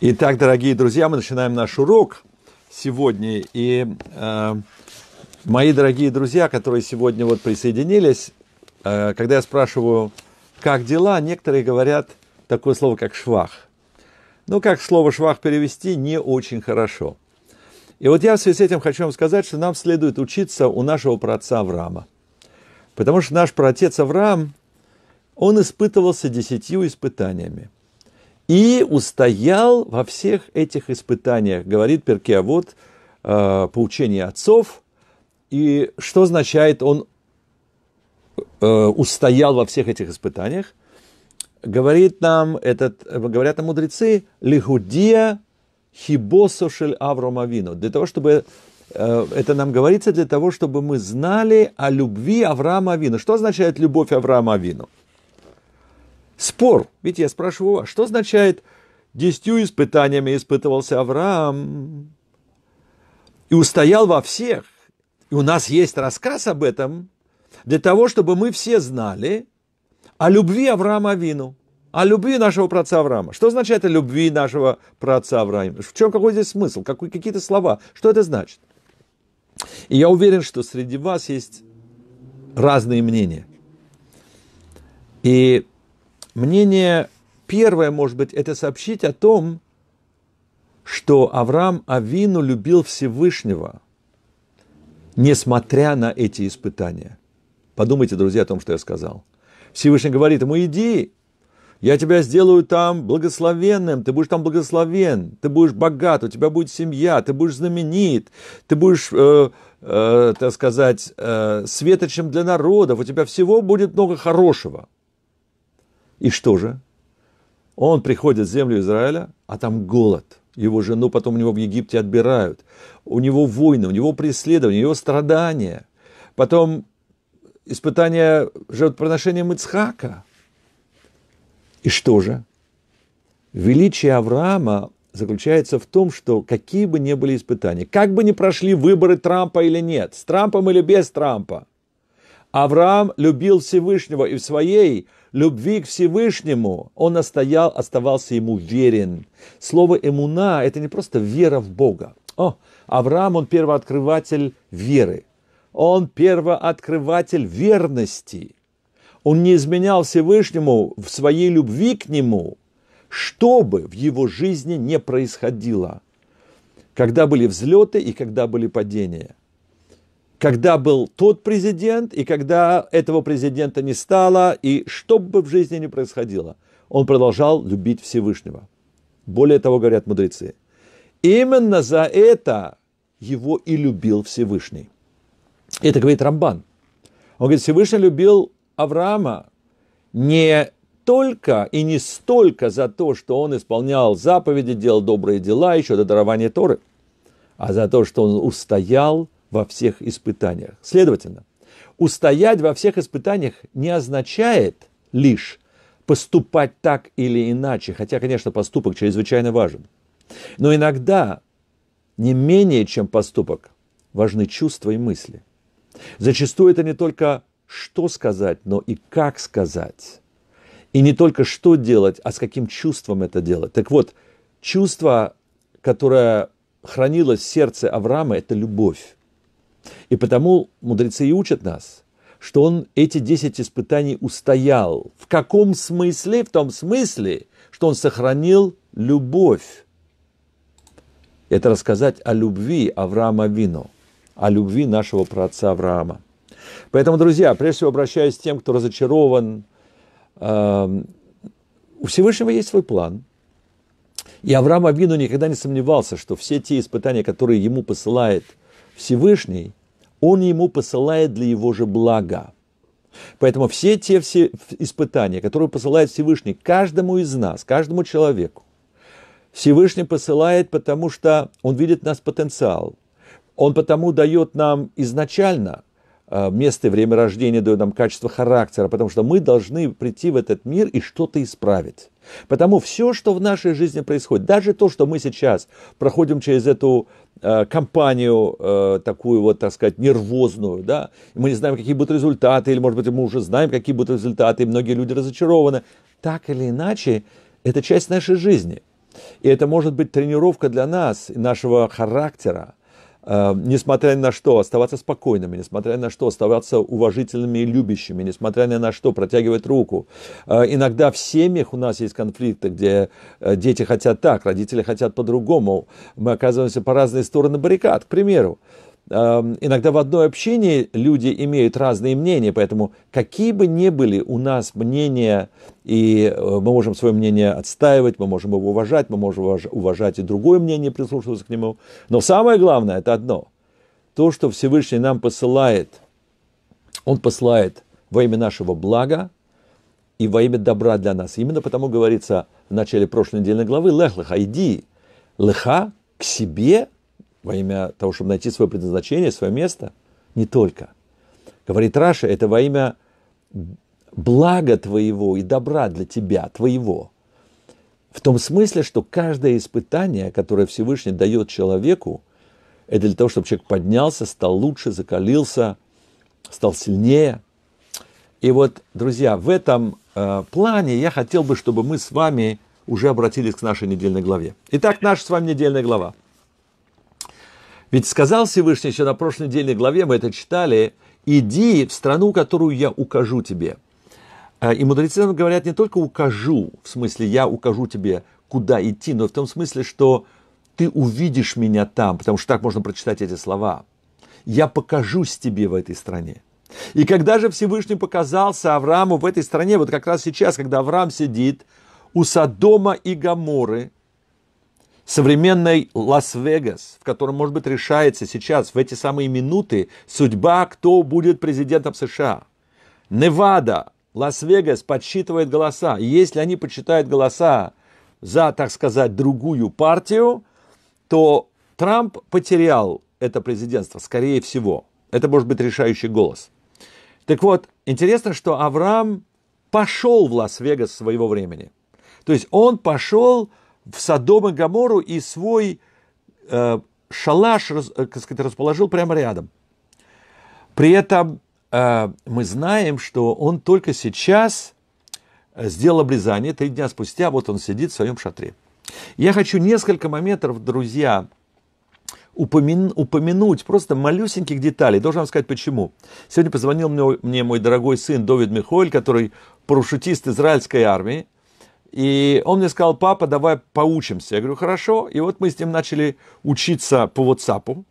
Итак, дорогие друзья, мы начинаем наш урок сегодня. И э, мои дорогие друзья, которые сегодня вот присоединились, э, когда я спрашиваю, как дела, некоторые говорят такое слово, как швах. Ну, как слово швах перевести, не очень хорошо. И вот я в связи с этим хочу вам сказать, что нам следует учиться у нашего праотца Авраама. Потому что наш праотец Авраам, он испытывался десятью испытаниями и устоял во всех этих испытаниях, говорит Перкеавод, э, поучение отцов. И что означает он э, устоял во всех этих испытаниях? Говорит нам этот, говорят нам мудрецы, лихудия хибосошель Авромавину. Для того, чтобы э, это нам говорится для того, чтобы мы знали о любви Авраама Авину. Что означает любовь Авраама Авину? Спор, ведь я спрашиваю вас, что означает «десятью испытаниями испытывался Авраам и устоял во всех»? И у нас есть рассказ об этом для того, чтобы мы все знали о любви Авраама Вину, о любви нашего праца Авраама. Что означает о любви нашего праца Авраама? В чем какой здесь смысл? Какой, какие-то слова? Что это значит? И я уверен, что среди вас есть разные мнения. И Мнение первое, может быть, это сообщить о том, что Авраам Авину любил Всевышнего, несмотря на эти испытания. Подумайте, друзья, о том, что я сказал. Всевышний говорит ему, иди, я тебя сделаю там благословенным, ты будешь там благословен, ты будешь богат, у тебя будет семья, ты будешь знаменит, ты будешь, э, э, так сказать, э, светочем для народов, у тебя всего будет много хорошего. И что же? Он приходит в землю Израиля, а там голод. Его жену потом у него в Египте отбирают. У него войны, у него преследования, у него страдания. Потом испытание жертвоприношения Ицхака. И что же? Величие Авраама заключается в том, что какие бы ни были испытания, как бы ни прошли выборы Трампа или нет, с Трампом или без Трампа, Авраам любил Всевышнего и в своей любви к Всевышнему, он остоял, оставался ему верен. Слово «эмуна» – это не просто вера в Бога. О, Авраам, он первооткрыватель веры. Он первооткрыватель верности. Он не изменял Всевышнему в своей любви к нему, чтобы в его жизни не происходило. Когда были взлеты и когда были падения – когда был тот президент и когда этого президента не стало, и что бы в жизни ни происходило, он продолжал любить Всевышнего. Более того, говорят мудрецы, именно за это его и любил Всевышний. Это говорит Рамбан. Он говорит, Всевышний любил Авраама не только и не столько за то, что он исполнял заповеди, делал добрые дела еще до дарования Торы, а за то, что он устоял – во всех испытаниях. Следовательно, устоять во всех испытаниях не означает лишь поступать так или иначе, хотя, конечно, поступок чрезвычайно важен. Но иногда не менее, чем поступок, важны чувства и мысли. Зачастую это не только что сказать, но и как сказать. И не только что делать, а с каким чувством это делать. Так вот, чувство, которое хранилось в сердце Авраама, это любовь. И потому мудрецы и учат нас, что он эти 10 испытаний устоял. В каком смысле? В том смысле, что он сохранил любовь. Это рассказать о любви Авраама Вину, о любви нашего праотца Авраама. Поэтому, друзья, прежде всего обращаюсь к тем, кто разочарован. Эм, у Всевышнего есть свой план. И Авраам Авину никогда не сомневался, что все те испытания, которые ему посылает – Всевышний, он ему посылает для его же блага. Поэтому все те все испытания, которые посылает Всевышний каждому из нас, каждому человеку, Всевышний посылает, потому что он видит в нас потенциал. Он потому дает нам изначально э, место и время рождения, дает нам качество характера, потому что мы должны прийти в этот мир и что-то исправить. Потому все, что в нашей жизни происходит, даже то, что мы сейчас проходим через эту э, кампанию э, такую вот, так сказать, нервозную, да, мы не знаем, какие будут результаты, или, может быть, мы уже знаем, какие будут результаты, и многие люди разочарованы. Так или иначе, это часть нашей жизни. И это может быть тренировка для нас, нашего характера, Эм, несмотря ни на что, оставаться спокойными, несмотря ни на что, оставаться уважительными и любящими, несмотря ни на что, протягивать руку. Э, иногда в семьях у нас есть конфликты, где э, дети хотят так, родители хотят по-другому. Мы оказываемся по разные стороны баррикад, к примеру. Эм, иногда в одной общине люди имеют разные мнения, поэтому какие бы ни были у нас мнения, и э, мы можем свое мнение отстаивать, мы можем его уважать, мы можем уважать и другое мнение, прислушиваться к нему. Но самое главное это одно. То, что Всевышний нам посылает, Он посылает во имя нашего блага и во имя добра для нас. Именно потому говорится в начале прошлой недельной главы «Лех леха, иди леха к себе во имя того, чтобы найти свое предназначение, свое место, не только. Говорит Раша, это во имя блага твоего и добра для тебя, твоего. В том смысле, что каждое испытание, которое Всевышний дает человеку, это для того, чтобы человек поднялся, стал лучше, закалился, стал сильнее. И вот, друзья, в этом э, плане я хотел бы, чтобы мы с вами уже обратились к нашей недельной главе. Итак, наша с вами недельная глава – ведь сказал Всевышний еще на прошлой недельной главе, мы это читали, иди в страну, которую я укажу тебе. А, и мудрецы нам говорят не только укажу, в смысле я укажу тебе, куда идти, но в том смысле, что ты увидишь меня там, потому что так можно прочитать эти слова. Я покажусь тебе в этой стране. И когда же Всевышний показался Аврааму в этой стране, вот как раз сейчас, когда Авраам сидит у Содома и Гаморы – современный Лас-Вегас, в котором, может быть, решается сейчас, в эти самые минуты, судьба, кто будет президентом США. Невада, Лас-Вегас подсчитывает голоса. И если они подсчитают голоса за, так сказать, другую партию, то Трамп потерял это президентство, скорее всего. Это может быть решающий голос. Так вот, интересно, что Авраам пошел в Лас-Вегас своего времени. То есть он пошел в Содом и Гамору и свой э, шалаш э, так сказать, расположил прямо рядом. При этом э, мы знаем, что он только сейчас э, сделал обрезание, три дня спустя вот он сидит в своем шатре. Я хочу несколько моментов, друзья, упомянуть просто малюсеньких деталей. Должен вам сказать, почему. Сегодня позвонил мне, мне мой дорогой сын Довид Михоэль, который парашютист израильской армии. И он мне сказал, папа, давай поучимся. Я говорю, хорошо. И вот мы с ним начали учиться по WhatsApp.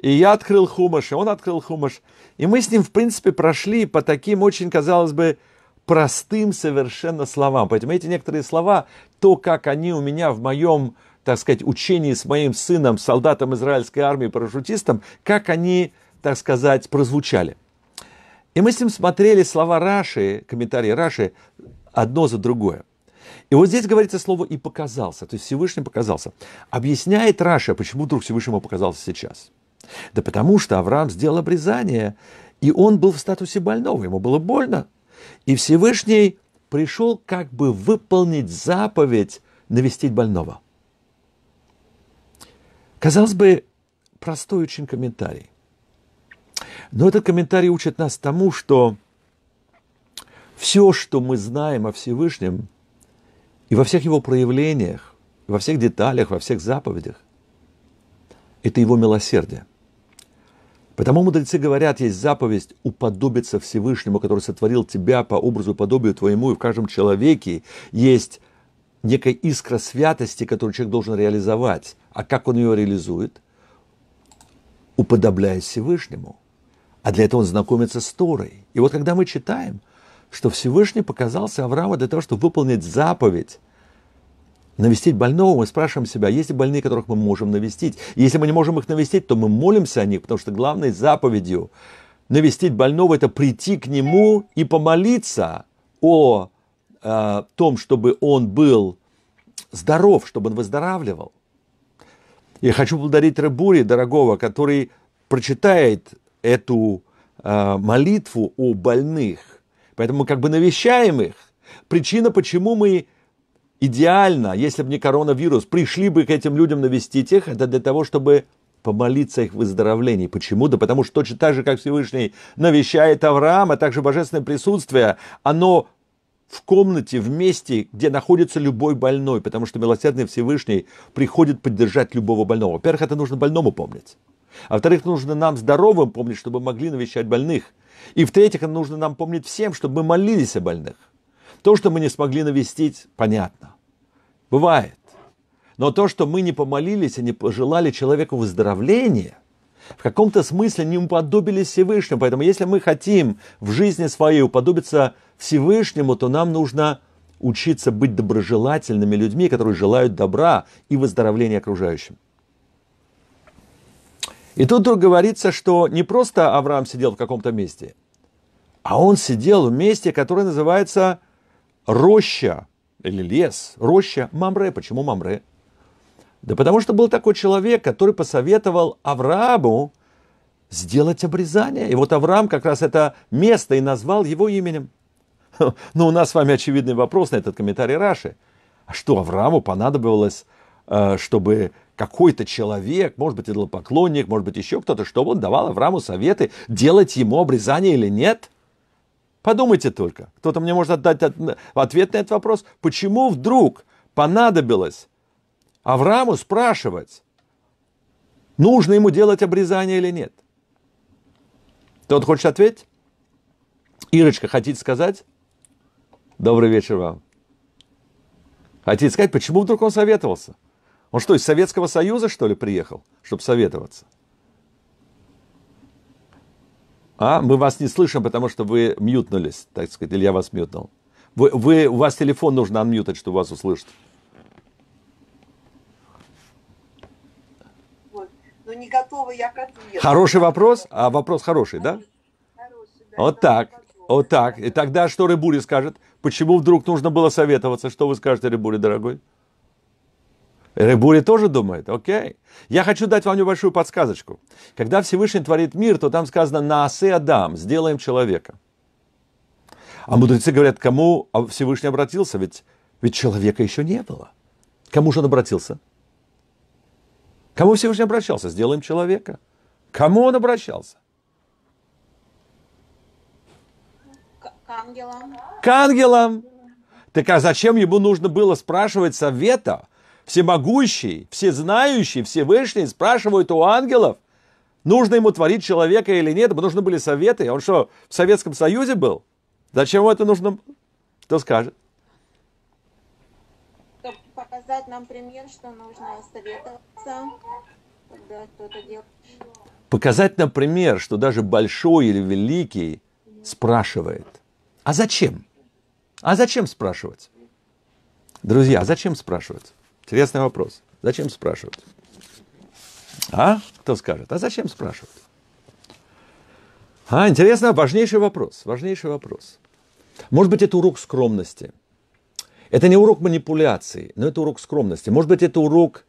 И я открыл хумаш, и он открыл хумаш. И мы с ним, в принципе, прошли по таким очень, казалось бы, простым совершенно словам. Поэтому эти некоторые слова, то, как они у меня в моем, так сказать, учении с моим сыном, солдатом израильской армии, парашютистом, как они, так сказать, прозвучали. И мы с ним смотрели слова Раши, комментарии Раши, одно за другое. И вот здесь говорится слово «и показался», то есть Всевышний показался. Объясняет Раша, почему вдруг Всевышнему показался сейчас. Да потому что Авраам сделал обрезание, и он был в статусе больного, ему было больно. И Всевышний пришел как бы выполнить заповедь навестить больного. Казалось бы, простой очень комментарий. Но этот комментарий учит нас тому, что все, что мы знаем о Всевышнем, и во всех его проявлениях, во всех деталях, во всех заповедях это его милосердие. Потому мудрецы говорят, есть заповедь уподобиться Всевышнему, который сотворил тебя по образу и подобию твоему, и в каждом человеке есть некая искра святости, которую человек должен реализовать. А как он ее реализует? Уподобляясь Всевышнему. А для этого он знакомится с Торой. И вот когда мы читаем – что Всевышний показался Аврааму для того, чтобы выполнить заповедь навестить больного, мы спрашиваем себя, есть ли больные, которых мы можем навестить. если мы не можем их навестить, то мы молимся о них, потому что главной заповедью навестить больного – это прийти к нему и помолиться о э, том, чтобы он был здоров, чтобы он выздоравливал. Я хочу благодарить Рыбури, дорогого, который прочитает эту э, молитву о больных Поэтому мы как бы навещаем их. Причина, почему мы идеально, если бы не коронавирус, пришли бы к этим людям навестить их, это для того, чтобы помолиться их выздоровлении. Почему? Да потому что точно так же, как Всевышний навещает Авраама, также божественное присутствие, оно в комнате, в месте, где находится любой больной, потому что милосердный Всевышний приходит поддержать любого больного. Во-первых, это нужно больному помнить. А во-вторых, нужно нам здоровым помнить, чтобы могли навещать больных. И в-третьих, нужно нам помнить всем, чтобы мы молились о больных. То, что мы не смогли навестить, понятно. Бывает. Но то, что мы не помолились и не пожелали человеку выздоровления, в каком-то смысле не уподобились Всевышнему. Поэтому если мы хотим в жизни своей уподобиться Всевышнему, то нам нужно учиться быть доброжелательными людьми, которые желают добра и выздоровления окружающим. И тут вдруг говорится, что не просто Авраам сидел в каком-то месте, а он сидел в месте, которое называется роща или лес, роща Мамре. Почему Мамре? Да потому что был такой человек, который посоветовал Аврааму сделать обрезание. И вот Авраам как раз это место и назвал его именем. Но ну, у нас с вами очевидный вопрос на этот комментарий Раши. А что Аврааму понадобилось, э, чтобы какой-то человек, может быть, идолопоклонник, может быть, еще кто-то, чтобы он давал Аврааму советы, делать ему обрезание или нет? Подумайте только. Кто-то мне может отдать ответ на этот вопрос. Почему вдруг понадобилось Аврааму спрашивать, нужно ему делать обрезание или нет? Тот хочет ответить? Ирочка, хотите сказать? Добрый вечер вам. Хотите сказать, почему вдруг он советовался? Он что, из Советского Союза, что ли, приехал, чтобы советоваться? А, мы вас не слышим, потому что вы мьютнулись, так сказать, или я вас мьютнул. Вы, вы, у вас телефон нужно анмьютать, чтобы вас услышать. Вот. Но не готова я к ответу. Хороший вопрос, а вопрос хороший, да? Хороший, да. Вот так, вот так. И тогда что Рыбури скажет? Почему вдруг нужно было советоваться? Что вы скажете, Рыбури, дорогой? Рыбури тоже думает, окей. Я хочу дать вам небольшую подсказочку. Когда Всевышний творит мир, то там сказано на «Наасе Адам» – «сделаем человека». А мудрецы говорят, кому а Всевышний обратился, ведь, ведь человека еще не было. Кому же он обратился? Кому Всевышний обращался? Сделаем человека. Кому он обращался? К ангелам. К ангелам. Так а зачем ему нужно было спрашивать совета всемогущий, всезнающий, Всевышний спрашивает у ангелов, нужно ему творить человека или нет, ему нужны были советы. А он что, в Советском Союзе был? Зачем ему это нужно? Кто скажет? показать нам пример, что нужно советоваться, когда кто-то делает. Показать нам пример, что даже большой или великий спрашивает. А зачем? А зачем спрашивать? Друзья, а зачем спрашивать? Интересный вопрос. Зачем спрашивать? А? Кто скажет? А зачем спрашивать? А, интересно, важнейший вопрос, важнейший вопрос. Может быть, это урок скромности. Это не урок манипуляции, но это урок скромности. Может быть, это урок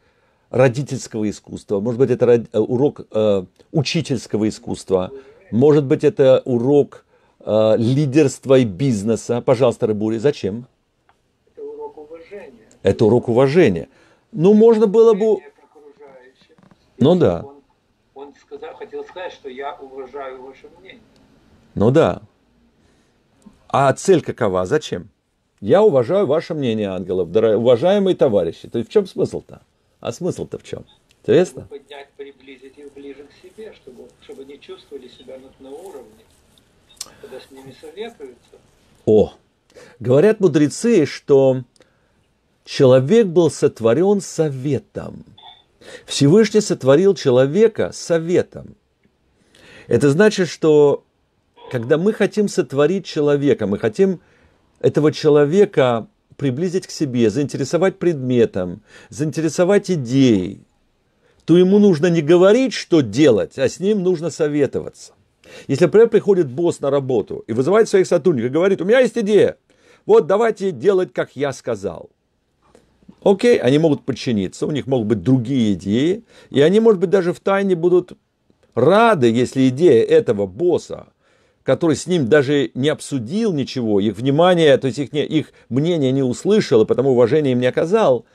родительского искусства, может быть, это э, урок э, учительского искусства, может быть, это урок э, лидерства и бизнеса. Пожалуйста, Рыбури, зачем? Это урок уважения. Ну, можно было бы... Ну да. Он, он сказал, хотел сказать, что я уважаю ваше мнение. Ну да. А цель какова? Зачем? Я уважаю ваше мнение ангелов, уважаемые товарищи. То есть в чем смысл-то? А смысл-то в чем? Интересно? Поднять, приблизить их ближе к себе, чтобы, чтобы они чувствовали себя на, на уровне, когда с ними советуются. О! Говорят мудрецы, что Человек был сотворен советом. Всевышний сотворил человека советом. Это значит, что когда мы хотим сотворить человека, мы хотим этого человека приблизить к себе, заинтересовать предметом, заинтересовать идеей, то ему нужно не говорить, что делать, а с ним нужно советоваться. Если, например, приходит босс на работу и вызывает своих сотрудников и говорит, у меня есть идея, вот давайте делать, как я сказал – Окей, они могут подчиниться, у них могут быть другие идеи, и они, может быть, даже в тайне будут рады, если идея этого босса, который с ним даже не обсудил ничего, их внимание, то есть их, не, их мнение не услышал и потому уважение им не оказал,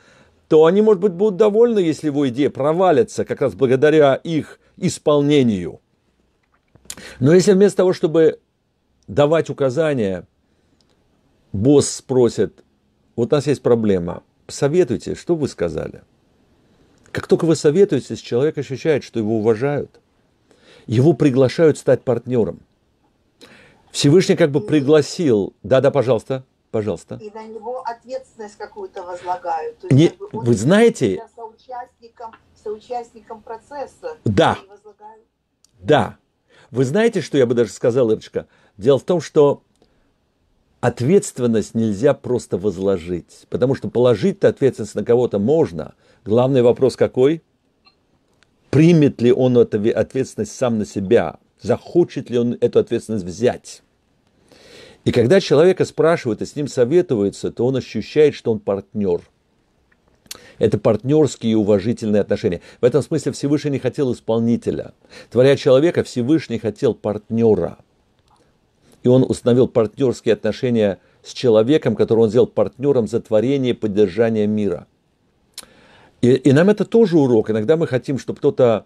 то они, может быть, будут довольны, если его идея провалится как раз благодаря их исполнению. Но если вместо того, чтобы давать указания, босс спросит, вот у нас есть проблема – советуете, что вы сказали? Как только вы советуетесь, человек ощущает, что его уважают. Его приглашают стать партнером. Всевышний как бы пригласил. Да-да, пожалуйста, пожалуйста. И на него ответственность какую-то возлагают. То есть, Не, как бы вы знаете... Соучастником, соучастником процесса. Да. Да. Вы знаете, что я бы даже сказал, Ирочка? Дело в том, что ответственность нельзя просто возложить, потому что положить-то ответственность на кого-то можно. Главный вопрос какой? Примет ли он эту ответственность сам на себя? Захочет ли он эту ответственность взять? И когда человека спрашивают и с ним советуются, то он ощущает, что он партнер. Это партнерские и уважительные отношения. В этом смысле Всевышний хотел исполнителя. Творя человека, Всевышний хотел партнера – и он установил партнерские отношения с человеком, которого он сделал партнером за творение и поддержание мира. И, и нам это тоже урок. Иногда мы хотим, чтобы кто-то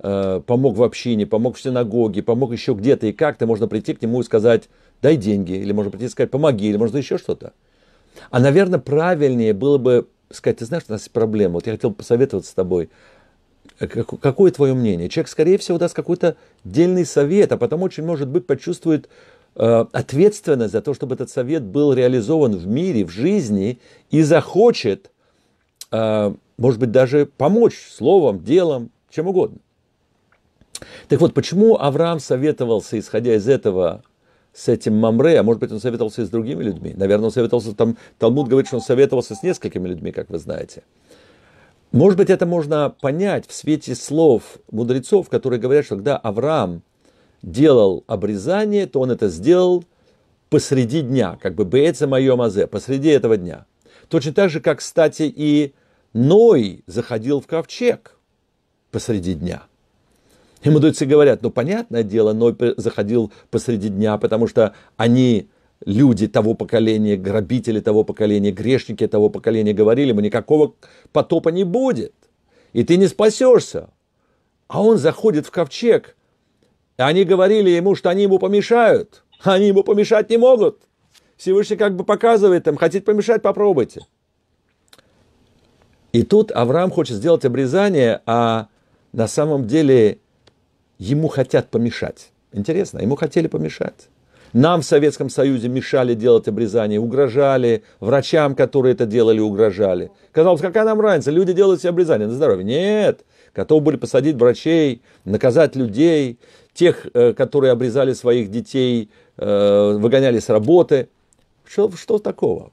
э, помог в общине, помог в синагоге, помог еще где-то и как-то. Можно прийти к нему и сказать, дай деньги, или можно прийти и сказать, помоги, или можно еще что-то. А, наверное, правильнее было бы сказать, ты знаешь, у нас есть проблема, вот я хотел посоветоваться с тобой. Э, какое твое мнение? Человек, скорее всего, даст какой-то дельный совет, а потом очень, может быть, почувствует, Э, ответственность за то, чтобы этот совет был реализован в мире, в жизни, и захочет, э, может быть, даже помочь словом, делом, чем угодно. Так вот, почему Авраам советовался, исходя из этого, с этим Мамре, а может быть, он советовался и с другими людьми? Наверное, он советовался, там Талмуд говорит, что он советовался с несколькими людьми, как вы знаете. Может быть, это можно понять в свете слов мудрецов, которые говорят, что когда Авраам – делал обрезание, то он это сделал посреди дня, как бы Беэца Майо Мазе, посреди этого дня. Точно так же, как, кстати, и Ной заходил в ковчег посреди дня. И мудрецы говорят, ну, понятное дело, Ной заходил посреди дня, потому что они люди того поколения, грабители того поколения, грешники того поколения говорили ему, никакого потопа не будет, и ты не спасешься. А он заходит в ковчег и Они говорили ему, что они ему помешают. Они ему помешать не могут. Всевышний как бы показывает им, хотите помешать, попробуйте. И тут Авраам хочет сделать обрезание, а на самом деле ему хотят помешать. Интересно, ему хотели помешать. Нам в Советском Союзе мешали делать обрезание, угрожали, врачам, которые это делали, угрожали. Казалось, какая нам разница, люди делают себе обрезание на здоровье. Нет, готовы были посадить врачей, наказать людей тех, э, которые обрезали своих детей, э, выгоняли с работы. Что, что такого?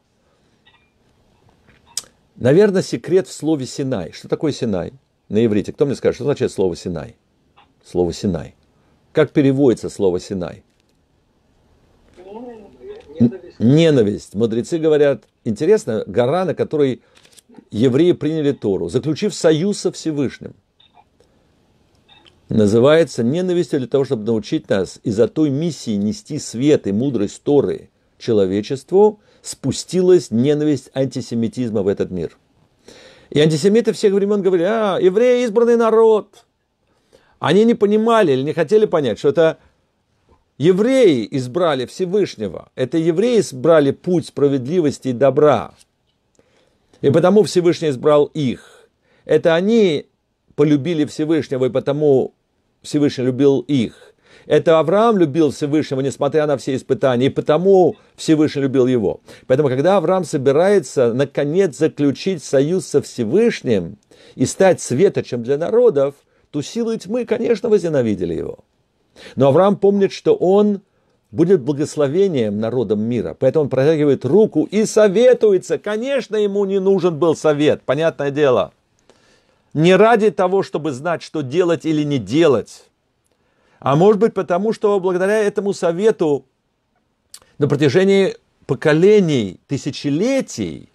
Наверное, секрет в слове Синай. Что такое Синай на иврите? Кто мне скажет, что означает слово Синай? Слово Синай. Как переводится слово Синай? Ненависть. Ненависть. Мудрецы говорят, интересно, гора, на которой евреи приняли Тору, заключив союз со Всевышним называется ненавистью для того, чтобы научить нас и за той миссии нести свет и мудрость Торы человечеству, спустилась ненависть антисемитизма в этот мир. И антисемиты всех времен говорили, а, евреи избранный народ. Они не понимали или не хотели понять, что это евреи избрали Всевышнего. Это евреи избрали путь справедливости и добра. И потому Всевышний избрал их. Это они полюбили Всевышнего, и потому Всевышний любил их. Это Авраам любил Всевышнего, несмотря на все испытания, и потому Всевышний любил его. Поэтому, когда Авраам собирается, наконец, заключить союз со Всевышним и стать светочем для народов, то силы тьмы, конечно, возненавидели его. Но Авраам помнит, что он будет благословением народом мира. Поэтому он протягивает руку и советуется. Конечно, ему не нужен был совет, понятное дело – не ради того, чтобы знать, что делать или не делать. А может быть потому, что благодаря этому совету на протяжении поколений, тысячелетий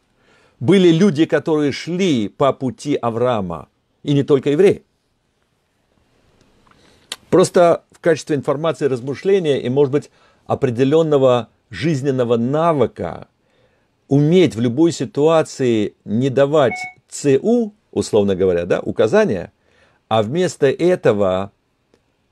были люди, которые шли по пути Авраама, и не только евреи. Просто в качестве информации, размышления и, может быть, определенного жизненного навыка уметь в любой ситуации не давать ЦУ, условно говоря, да, указания, а вместо этого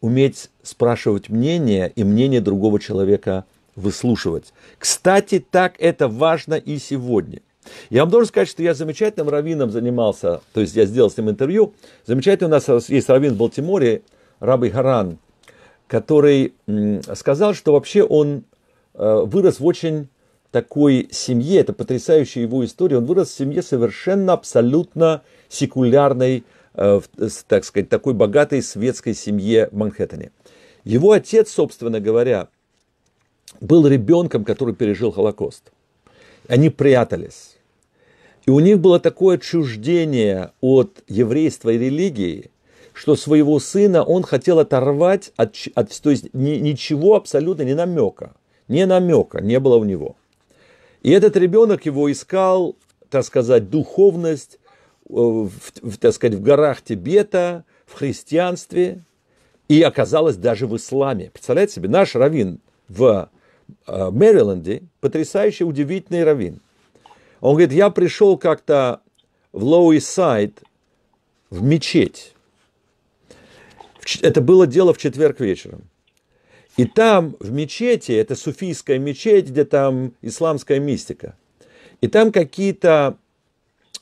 уметь спрашивать мнение и мнение другого человека выслушивать. Кстати, так это важно и сегодня. Я вам должен сказать, что я замечательным раввином занимался, то есть я сделал с ним интервью. Замечательный у нас есть раввин в Балтиморе, Рабы Харан, который сказал, что вообще он э, вырос в очень такой семье, это потрясающая его история, он вырос в семье совершенно абсолютно секулярной, э, так сказать, такой богатой светской семье в Манхэттене. Его отец, собственно говоря, был ребенком, который пережил Холокост. Они прятались. И у них было такое отчуждение от еврейства и религии, что своего сына он хотел оторвать от, от то есть ни, ничего абсолютно, ни намека. Ни намека не было у него. И этот ребенок его искал, так сказать, духовность, Э, в, в, так сказать, в горах Тибета, в христианстве и оказалась даже в исламе. Представляете себе, наш раввин в э, Мэриленде, потрясающий, удивительный раввин. Он говорит, я пришел как-то в Lower Сайд в мечеть. Это было дело в четверг вечером. И там в мечети, это суфийская мечеть, где там исламская мистика, и там какие-то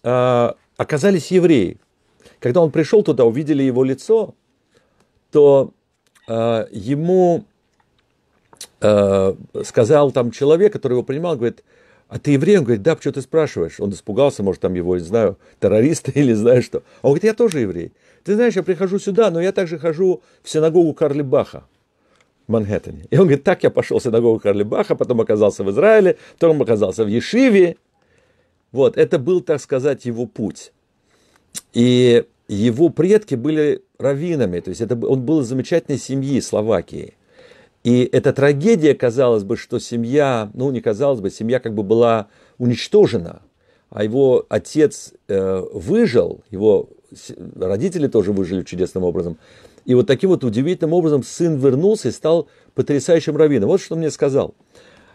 э, оказались евреи. Когда он пришел туда, увидели его лицо, то э, ему э, сказал там человек, который его принимал, говорит, а ты еврей? Он говорит, да, почему ты спрашиваешь? Он испугался, может, там его, не знаю, террористы или знаю что. Он говорит, я тоже еврей. Ты знаешь, я прихожу сюда, но я также хожу в синагогу Карли Баха в Манхэттене. И он говорит, так я пошел в синагогу Карли Баха, потом оказался в Израиле, потом оказался в Ешиве, вот, это был, так сказать, его путь. И его предки были раввинами, то есть это, он был из замечательной семьи Словакии. И эта трагедия, казалось бы, что семья, ну не казалось бы, семья как бы была уничтожена, а его отец э, выжил, его родители тоже выжили чудесным образом. И вот таким вот удивительным образом сын вернулся и стал потрясающим раввином. Вот что он мне сказал.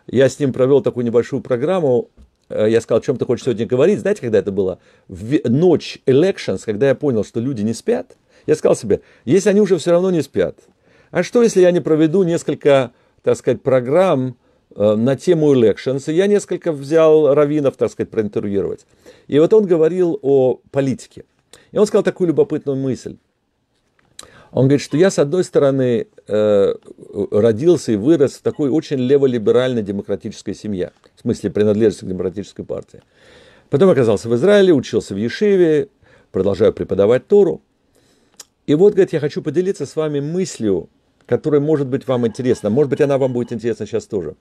Я с ним провел такую небольшую программу Э, я сказал, о чем ты хочешь сегодня говорить. Знаете, когда это было? В ночь elections, когда я понял, что люди не спят, я сказал себе, если они уже все равно не спят, а что, если я не проведу несколько, так сказать, программ э, на тему elections, и я несколько взял раввинов, так сказать, проинтервьюировать. И вот он говорил о политике. И он сказал такую любопытную мысль. Он говорит, что я, с одной стороны, э, родился и вырос в такой очень леволиберальной демократической семье, в смысле принадлежности к демократической партии. Потом оказался в Израиле, учился в Ешиве, продолжаю преподавать Тору. И вот, говорит, я хочу поделиться с вами мыслью, которая может быть вам интересна. Может быть, она вам будет интересна сейчас тоже.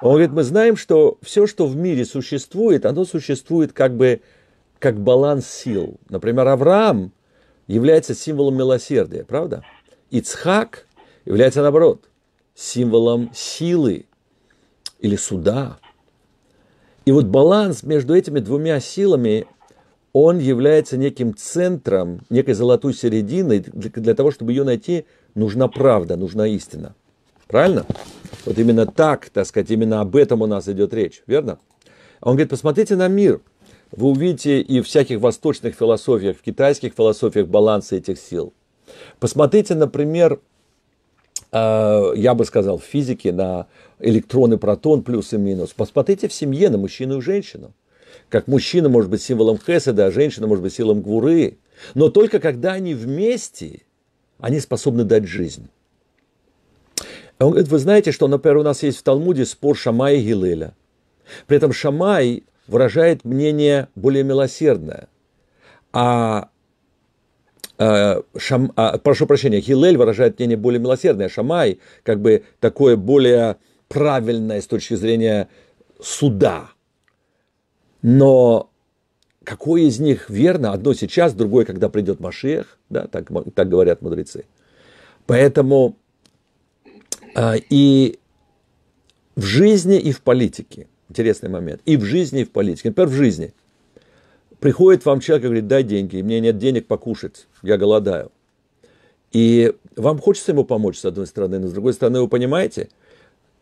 Он говорит, мы знаем, что все, что в мире существует, оно существует как бы как баланс сил. Например, Авраам – является символом милосердия, правда? Ицхак является, наоборот, символом силы или суда. И вот баланс между этими двумя силами, он является неким центром, некой золотой серединой. Для того, чтобы ее найти, нужна правда, нужна истина. Правильно? Вот именно так, так сказать, именно об этом у нас идет речь, верно? Он говорит, посмотрите на мир – вы увидите и в всяких восточных философиях, в китайских философиях баланса этих сил. Посмотрите, например, э, я бы сказал, в физике на электрон и протон, плюс и минус. Посмотрите в семье на мужчину и женщину. Как мужчина может быть символом Хеседа, а женщина может быть силом Гуры. Но только когда они вместе, они способны дать жизнь. Он говорит, вы знаете, что, например, у нас есть в Талмуде спор Шамая и Гилеля. При этом Шамай выражает мнение более милосердное. А, а, шам, а прошу прощения, Хилель выражает мнение более милосердное, Шамай как бы такое более правильное с точки зрения суда. Но какое из них верно? Одно сейчас, другое, когда придет Машех, да, так, так говорят мудрецы. Поэтому э, и в жизни, и в политике – интересный момент. И в жизни, и в политике. Например, в жизни. Приходит вам человек и говорит, дай деньги, и мне нет денег покушать, я голодаю. И вам хочется ему помочь, с одной стороны, но с другой стороны, вы понимаете,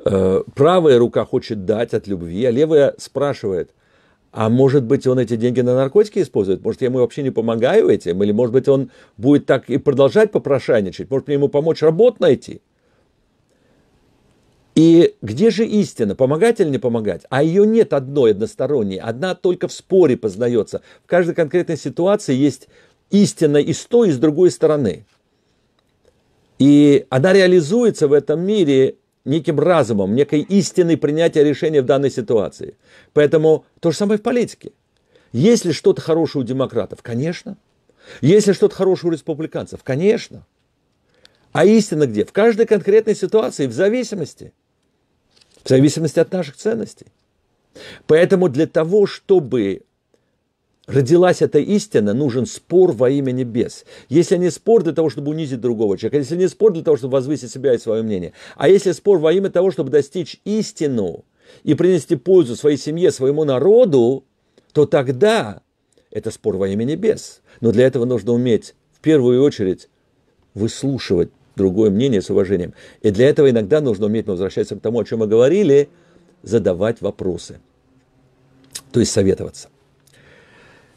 э, правая рука хочет дать от любви, а левая спрашивает, а может быть, он эти деньги на наркотики использует? Может, я ему вообще не помогаю этим? Или, может быть, он будет так и продолжать попрошайничать? Может, мне ему помочь работу найти? И где же истина, помогать или не помогать? А ее нет одной односторонней, одна только в споре познается. В каждой конкретной ситуации есть истина и с той, и с другой стороны. И она реализуется в этом мире неким разумом, некой истиной принятия решения в данной ситуации. Поэтому то же самое в политике. Есть ли что-то хорошее у демократов? Конечно. Есть ли что-то хорошее у республиканцев? Конечно. А истина где? В каждой конкретной ситуации, в зависимости – в зависимости от наших ценностей. Поэтому для того, чтобы родилась эта истина, нужен спор во имя небес. Если не спор для того, чтобы унизить другого человека, если не спор для того, чтобы возвысить себя и свое мнение, а если спор во имя того, чтобы достичь истину и принести пользу своей семье, своему народу, то тогда это спор во имя небес. Но для этого нужно уметь в первую очередь выслушивать другое мнение с уважением. И для этого иногда нужно уметь, возвращаться к тому, о чем мы говорили, задавать вопросы, то есть советоваться.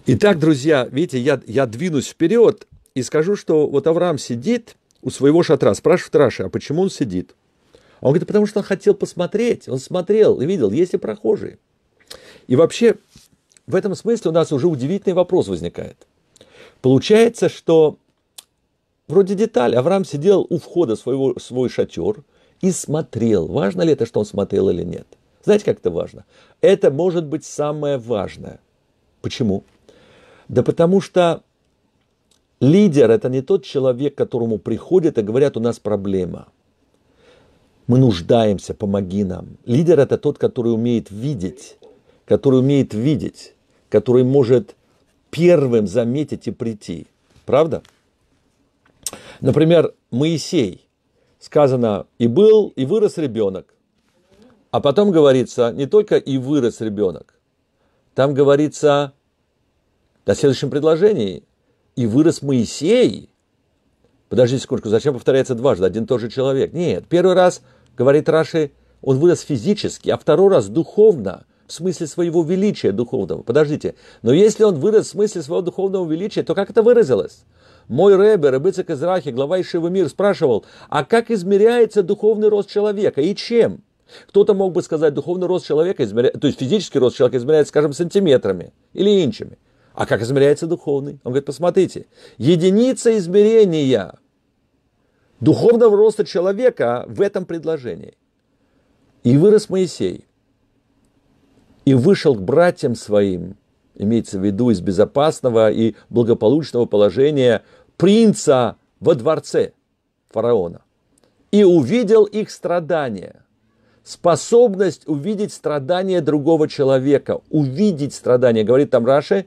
Итак, друзья, видите, я, я двинусь вперед и скажу, что вот Авраам сидит у своего шатра, спрашивает Раши, а почему он сидит? А он говорит, потому что он хотел посмотреть, он смотрел и видел, есть ли прохожие. И вообще, в этом смысле у нас уже удивительный вопрос возникает. Получается, что Вроде деталь. Авраам сидел у входа своего, свой шатер и смотрел, важно ли это, что он смотрел или нет. Знаете, как это важно? Это может быть самое важное. Почему? Да потому что лидер – это не тот человек, которому приходят и говорят, у нас проблема. Мы нуждаемся, помоги нам. Лидер – это тот, который умеет видеть, который умеет видеть, который может первым заметить и прийти. Правда? Например, Моисей. Сказано, и был, и вырос ребенок. А потом говорится не только и вырос ребенок. Там говорится на следующем предложении, и вырос Моисей. Подождите секундочку, зачем повторяется дважды один и тот же человек? Нет, первый раз, говорит Раши, он вырос физически, а второй раз духовно, в смысле своего величия духовного. Подождите, но если он вырос в смысле своего духовного величия, то как это выразилось? Мой Ребер, Рыбыцик из Рахи, глава Ишивы Мир, спрашивал, а как измеряется духовный рост человека и чем? Кто-то мог бы сказать, духовный рост человека, измеря... то есть физический рост человека измеряется, скажем, сантиметрами или инчами. А как измеряется духовный? Он говорит, посмотрите, единица измерения духовного роста человека в этом предложении. И вырос Моисей, и вышел к братьям своим, имеется в виду из безопасного и благополучного положения принца во дворце фараона и увидел их страдания. Способность увидеть страдания другого человека, увидеть страдания, говорит там Раши,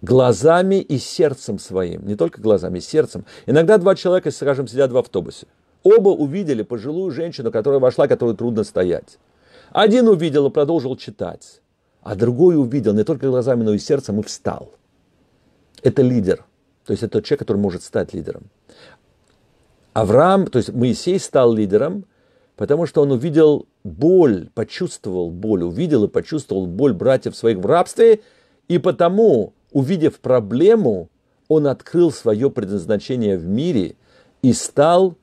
глазами и сердцем своим, не только глазами, а сердцем. Иногда два человека, скажем, сидят в автобусе. Оба увидели пожилую женщину, которая вошла, которую трудно стоять. Один увидел и продолжил читать, а другой увидел не только глазами, но и сердцем и встал. Это лидер – то есть это тот человек, который может стать лидером. Авраам, то есть Моисей стал лидером, потому что он увидел боль, почувствовал боль, увидел и почувствовал боль братьев своих в рабстве, и потому, увидев проблему, он открыл свое предназначение в мире и стал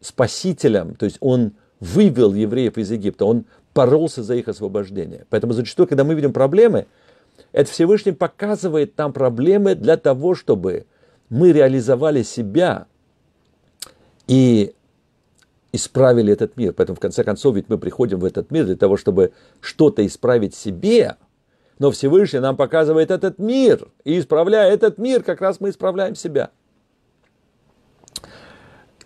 спасителем, то есть он вывел евреев из Египта, он боролся за их освобождение. Поэтому зачастую, когда мы видим проблемы – это Всевышний показывает нам проблемы для того, чтобы мы реализовали себя и исправили этот мир. Поэтому, в конце концов, ведь мы приходим в этот мир для того, чтобы что-то исправить себе. Но Всевышний нам показывает этот мир. И исправляя этот мир, как раз мы исправляем себя.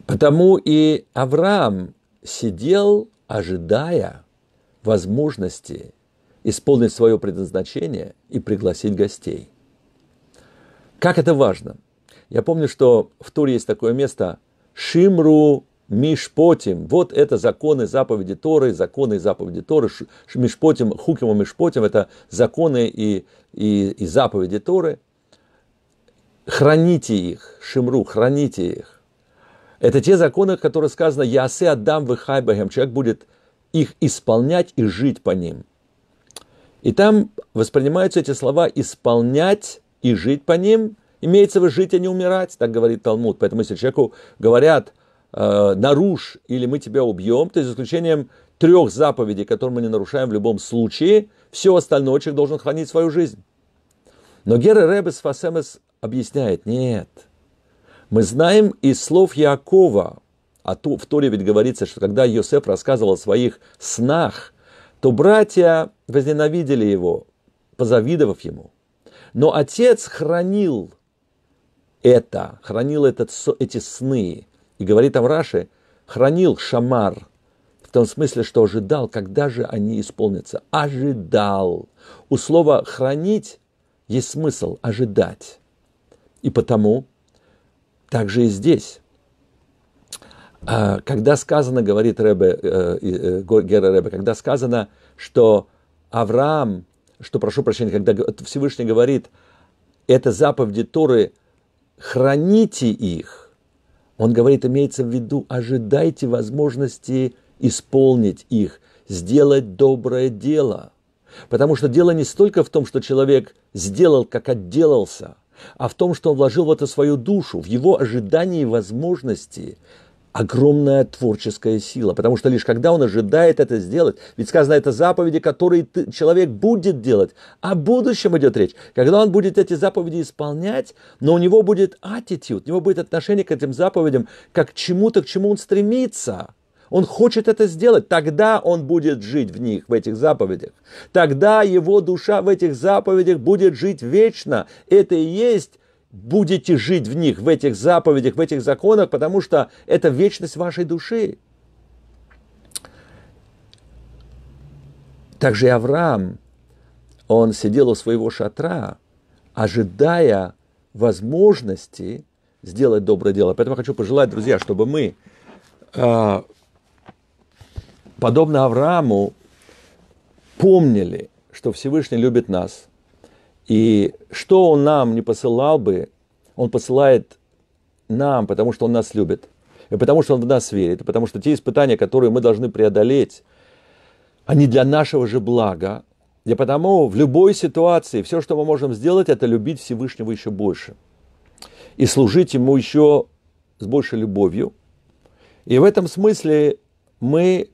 Потому и Авраам сидел, ожидая возможности исполнить свое предназначение и пригласить гостей. Как это важно? Я помню, что в Туре есть такое место Шимру Мишпотим. Вот это законы заповеди Торы, законы и заповеди Торы. Мишпотим, Хукима Мишпотим – это законы и, и, и заповеди Торы. Храните их, Шимру, храните их. Это те законы, которые сказано «Ясы отдам выхайбахем». Человек будет их исполнять и жить по ним – и там воспринимаются эти слова «исполнять» и «жить по ним». Имеется в виду «жить, а не умирать», так говорит Талмуд. Поэтому если человеку говорят э, «наруж» или «мы тебя убьем», то за исключением трех заповедей, которые мы не нарушаем в любом случае, все остальное человек должен хранить свою жизнь. Но Гера Ребес Фасемес объясняет, нет, мы знаем из слов Якова, а то, в Торе ведь говорится, что когда Йосеф рассказывал о своих снах, то братья возненавидели его, позавидовав ему. Но отец хранил это, хранил этот, эти сны. И говорит там Раши, хранил шамар, в том смысле, что ожидал, когда же они исполнятся. Ожидал. У слова «хранить» есть смысл ожидать. И потому также и здесь. А, когда сказано, говорит Ребе, э, э, Гера Ребе, когда сказано, что Авраам, что прошу прощения, когда Всевышний говорит, это заповеди Торы, храните их, он говорит, имеется в виду, ожидайте возможности исполнить их, сделать доброе дело. Потому что дело не столько в том, что человек сделал, как отделался, а в том, что он вложил в это свою душу, в его ожидании возможности огромная творческая сила, потому что лишь когда он ожидает это сделать, ведь сказано это заповеди, которые ты, человек будет делать, о будущем идет речь, когда он будет эти заповеди исполнять, но у него будет аттитюд, у него будет отношение к этим заповедям как к чему-то, к чему он стремится. Он хочет это сделать, тогда он будет жить в них, в этих заповедях. Тогда его душа в этих заповедях будет жить вечно. Это и есть будете жить в них, в этих заповедях, в этих законах, потому что это вечность вашей души. Также и Авраам, он сидел у своего шатра, ожидая возможности сделать доброе дело. Поэтому хочу пожелать, друзья, чтобы мы, а, подобно Аврааму, помнили, что Всевышний любит нас – и что Он нам не посылал бы, Он посылает нам, потому что Он нас любит, и потому что Он в нас верит, и потому что те испытания, которые мы должны преодолеть, они для нашего же блага. И потому в любой ситуации все, что мы можем сделать, это любить Всевышнего еще больше. И служить Ему еще с большей любовью. И в этом смысле мы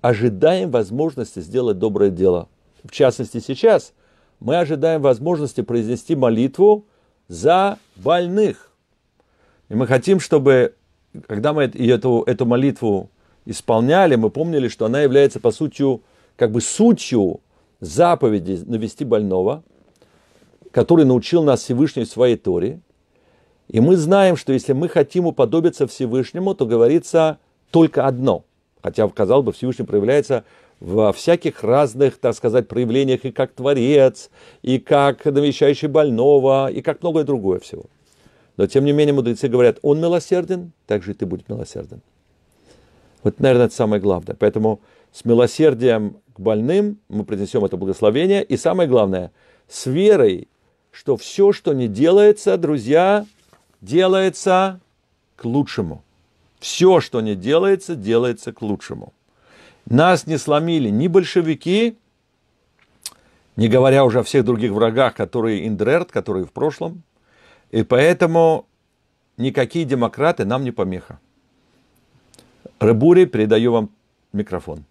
ожидаем возможности сделать доброе дело. В частности, сейчас – мы ожидаем возможности произнести молитву за больных. И мы хотим, чтобы, когда мы эту, эту молитву исполняли, мы помнили, что она является, по сути, как бы сутью заповеди навести больного, который научил нас Всевышний в своей Торе. И мы знаем, что если мы хотим уподобиться Всевышнему, то говорится только одно. Хотя, казалось бы, Всевышний проявляется во всяких разных, так сказать, проявлениях и как творец, и как навещающий больного, и как многое другое всего. Но тем не менее мудрецы говорят, он милосерден, так же и ты будешь милосерден. Вот, наверное, это самое главное. Поэтому с милосердием к больным мы принесем это благословение. И самое главное, с верой, что все, что не делается, друзья, делается к лучшему. Все, что не делается, делается к лучшему. Нас не сломили ни большевики, не говоря уже о всех других врагах, которые Индерерт, которые в прошлом. И поэтому никакие демократы нам не помеха. Рыбури, передаю вам микрофон.